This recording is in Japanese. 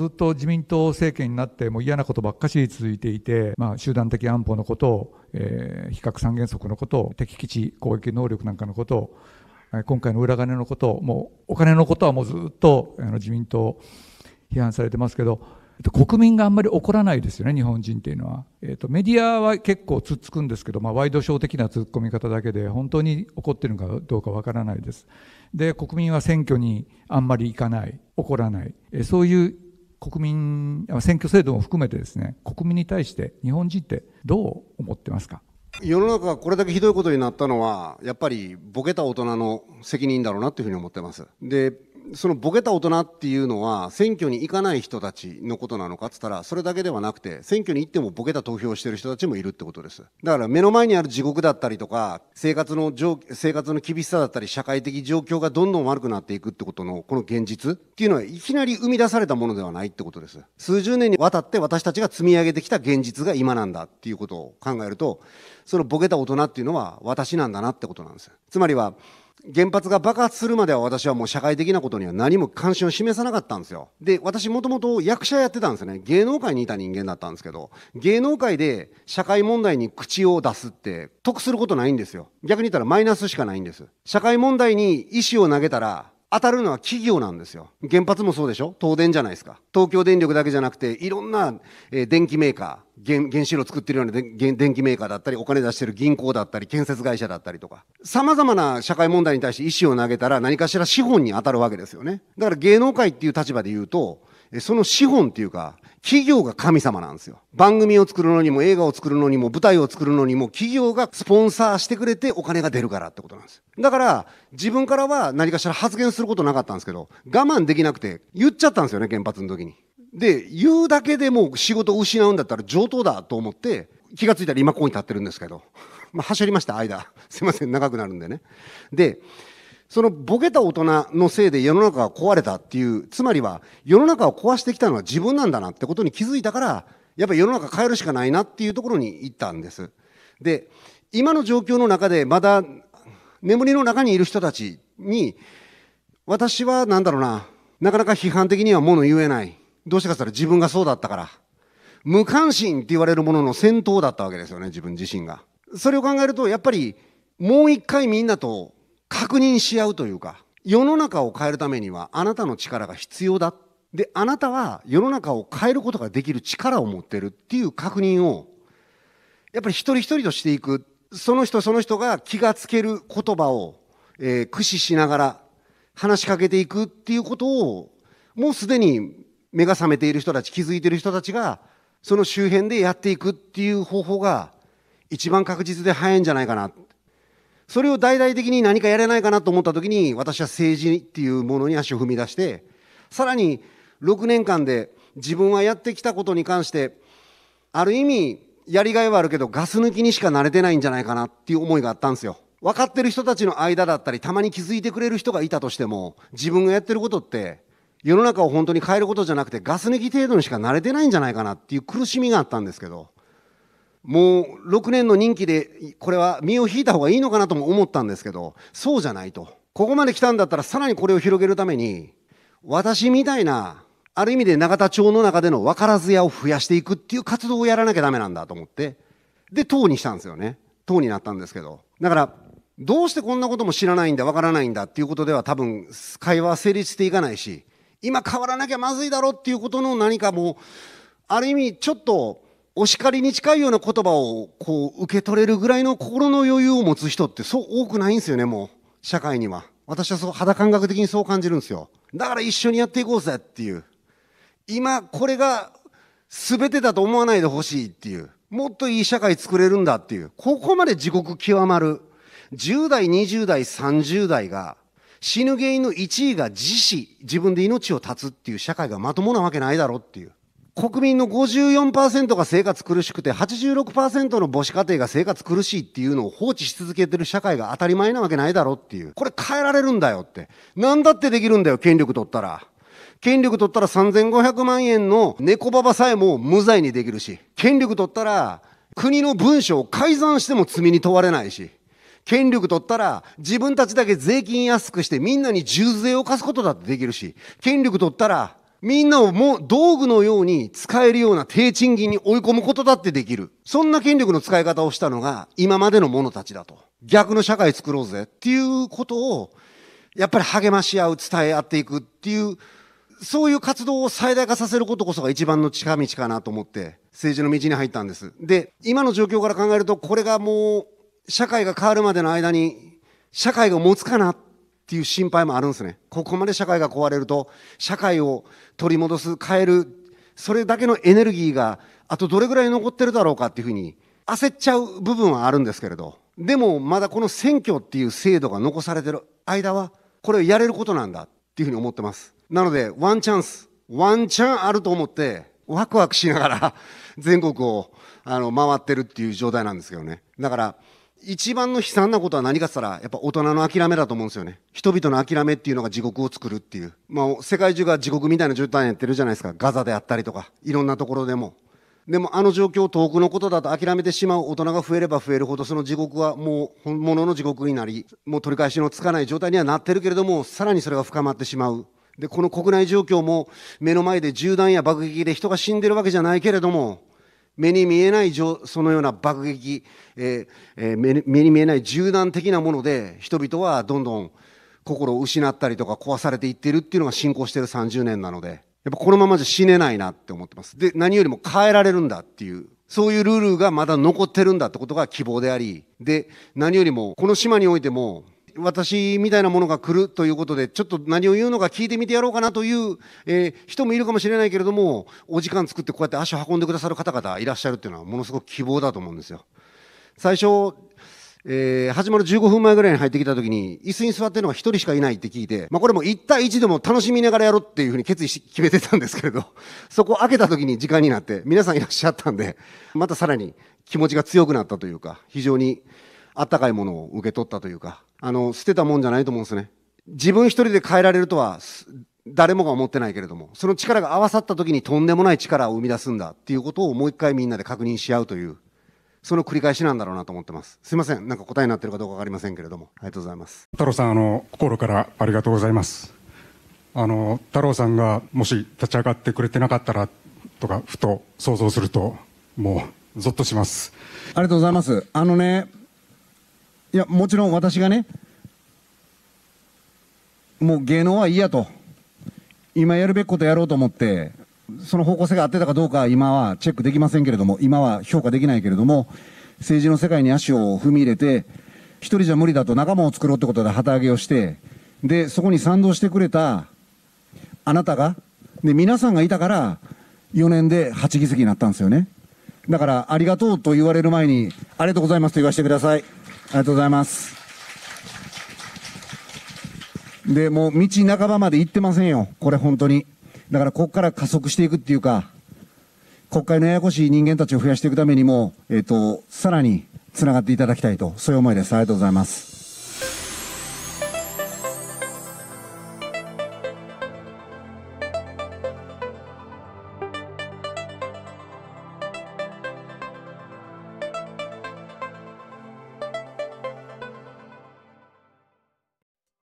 ずっと自民党政権になっても嫌なことばっかし続いていて、まあ、集団的安保のことを、えー、非核三原則のことを敵基地攻撃能力なんかのことを今回の裏金のことをもうお金のことはもうずっとあの自民党批判されてますけど国民があんまり怒らないですよね日本人っていうのは、えーと、とメディアは結構つっつくんですけど、まあ、ワイドショー的な突っ込み方だけで本当に怒ってるのかどうかわからないですで国民は選挙にあんまり行かない怒らない、えー、そういう国民、選挙制度も含めてですね、国民に対して日本人ってどう思ってますか世の中がこれだけひどいことになったのはやっぱりボケた大人の責任だろうなというふうに思ってますでそのボケた大人っていうのは選挙に行かない人たちのことなのかっつったらそれだけではなくて選挙に行ってもボケた投票をしてる人たちもいるってことですだから目の前にある地獄だったりとか生活の生活の厳しさだったり社会的状況がどんどん悪くなっていくってことのこの現実っていうのはいきなり生み出されたものではないってことです数十年にわたって私たちが積み上げてきた現実が今なんだっていうことを考えるとそのボケた大人っていうのは私なんだなってことなんですつまりは原発が爆発するまでは私はもう社会的なことには何も関心を示さなかったんですよ。で、私もともと役者やってたんですよね。芸能界にいた人間だったんですけど、芸能界で社会問題に口を出すって得することないんですよ。逆に言ったらマイナスしかないんです。社会問題に意思を投げたら当たるのは企業なんですよ。原発もそうでしょ東電じゃないですか。東京電力だけじゃなくて、いろんな、えー、電気メーカー原、原子炉作ってるような電気メーカーだったり、お金出してる銀行だったり、建設会社だったりとか。様々な社会問題に対して意思を投げたら何かしら資本に当たるわけですよね。だから芸能界っていう立場で言うと、その資本っていうか、企業が神様なんですよ。番組を作るのにも映画を作るのにも舞台を作るのにも企業がスポンサーしてくれてお金が出るからってことなんです。だから自分からは何かしら発言することなかったんですけど我慢できなくて言っちゃったんですよね原発の時に。で言うだけでもう仕事を失うんだったら上等だと思って気が付いたら今ここに立ってるんですけどまあ走りました間すいません長くなるんでね。でそのボケた大人のせいで世の中が壊れたっていう、つまりは世の中を壊してきたのは自分なんだなってことに気づいたから、やっぱり世の中変えるしかないなっていうところに行ったんです。で、今の状況の中でまだ眠りの中にいる人たちに、私は何だろうな、なかなか批判的には物言えない。どうしてかって言ったら自分がそうだったから。無関心って言われるものの先頭だったわけですよね、自分自身が。それを考えると、やっぱりもう一回みんなと確認し合うというか世の中を変えるためにはあなたの力が必要だであなたは世の中を変えることができる力を持ってるっていう確認をやっぱり一人一人としていくその人その人が気がつける言葉を、えー、駆使しながら話しかけていくっていうことをもうすでに目が覚めている人たち気づいている人たちがその周辺でやっていくっていう方法が一番確実で早いんじゃないかなそれを大々的に何かやれないかなと思った時に私は政治っていうものに足を踏み出してさらに6年間で自分はやってきたことに関してある意味やりがいはあるけどガス抜きにしか慣れてないんじゃないかなっていう思いがあったんですよ分かってる人たちの間だったりたまに気づいてくれる人がいたとしても自分がやってることって世の中を本当に変えることじゃなくてガス抜き程度にしか慣れてないんじゃないかなっていう苦しみがあったんですけどもう6年の任期でこれは身を引いた方がいいのかなとも思ったんですけどそうじゃないとここまで来たんだったらさらにこれを広げるために私みたいなある意味で永田町の中での分からず屋を増やしていくっていう活動をやらなきゃダメなんだと思ってで党にしたんですよね党になったんですけどだからどうしてこんなことも知らないんだ分からないんだっていうことでは多分会話は成立していかないし今変わらなきゃまずいだろっていうことの何かもうある意味ちょっとお叱りに近いような言葉をこう受け取れるぐらいの心の余裕を持つ人ってそう多くないんですよね、もう。社会には。私はそう、肌感覚的にそう感じるんですよ。だから一緒にやっていこうぜっていう。今、これが全てだと思わないでほしいっていう。もっといい社会作れるんだっていう。ここまで地獄極まる。10代、20代、30代が死ぬ原因の1位が自死、自分で命を絶つっていう社会がまともなわけないだろっていう。国民の54%が生活苦しくて、86%の母子家庭が生活苦しいっていうのを放置し続けてる社会が当たり前なわけないだろっていう。これ変えられるんだよって。何だってできるんだよ、権力取ったら。権力取ったら3500万円の猫ババさえも無罪にできるし、権力取ったら国の文書を改ざんしても罪に問われないし、権力取ったら自分たちだけ税金安くしてみんなに重税を課すことだってできるし、権力取ったらみんなをも道具のように使えるような低賃金に追い込むことだってできる。そんな権力の使い方をしたのが今までの者たちだと。逆の社会作ろうぜっていうことを、やっぱり励まし合う、伝え合っていくっていう、そういう活動を最大化させることこそが一番の近道かなと思って政治の道に入ったんです。で、今の状況から考えるとこれがもう社会が変わるまでの間に社会が持つかなっっていう心配もあるんですね。ここまで社会が壊れると、社会を取り戻す、変える、それだけのエネルギーが、あとどれぐらい残ってるだろうかっていうふうに、焦っちゃう部分はあるんですけれど、でもまだこの選挙っていう制度が残されてる間は、これをやれることなんだっていうふうに思ってます。なので、ワンチャンス、ワンチャンあると思って、ワクワクしながら全国をあの回ってるっていう状態なんですけどね。だから、一番の悲惨なことは何かっつったら、やっぱ大人の諦めだと思うんですよね。人々の諦めっていうのが地獄を作るっていう。まあ、世界中が地獄みたいな状態やってるじゃないですか。ガザであったりとか、いろんなところでも。でもあの状況を遠くのことだと諦めてしまう大人が増えれば増えるほどその地獄はもう本物の地獄になりもう取り返しのつかない状態にはなってるけれどもさらにそれが深まってしまうでこの国内状況も目の前で銃弾や爆撃で人が死んでるわけじゃないけれども目に見えないそのような爆撃、えー、目に見えない銃弾的なもので人々はどんどん心を失ったりとか壊されていってるっていうのが進行してる30年なのでやっぱこのままじゃ死ねないなって思ってますで何よりも変えられるんだっていうそういうルールがまだ残ってるんだってことが希望でありで何よりもこの島においても私みたいなものが来るということで、ちょっと何を言うのか聞いてみてやろうかなという、え人もいるかもしれないけれども、お時間作ってこうやって足を運んでくださる方々いらっしゃるっていうのは、ものすごく希望だと思うんですよ。最初、えー、始まる15分前ぐらいに入ってきた時に、椅子に座ってるのが1人しかいないって聞いて、まあ、これも1対1でも楽しみながらやろうっていうふうに決意し決めてたんですけれど、そこを開けた時に時間になって、皆さんいらっしゃったんで、またさらに気持ちが強くなったというか、非常にあったかいものを受け取ったというか、あの、捨てたもんじゃないと思うんですね。自分一人で変えられるとは、誰もが思ってないけれども、その力が合わさった時にとんでもない力を生み出すんだっていうことをもう一回みんなで確認し合うという、その繰り返しなんだろうなと思ってます。すいません。なんか答えになってるかどうかわかりませんけれども、ありがとうございます。太郎さん、あの、心からありがとうございます。あの、太郎さんがもし立ち上がってくれてなかったらとか、ふと想像すると、もう、ゾッとします。ありがとうございます。あのね、いや、もちろん私がね、もう芸能はいいやと、今やるべきことやろうと思って、その方向性が合ってたかどうか今はチェックできませんけれども、今は評価できないけれども、政治の世界に足を踏み入れて、一人じゃ無理だと仲間を作ろうってことで旗揚げをして、で、そこに賛同してくれたあなたが、で、皆さんがいたから、4年で8議席になったんですよね。だから、ありがとうと言われる前に、ありがとうございますと言わせてください。ありがとうございます。で、もう道半ばまで行ってませんよ。これ本当に。だからここから加速していくっていうか、国会のややこしい人間たちを増やしていくためにも、えっ、ー、と、さらに繋がっていただきたいと、そういう思いです。ありがとうございます。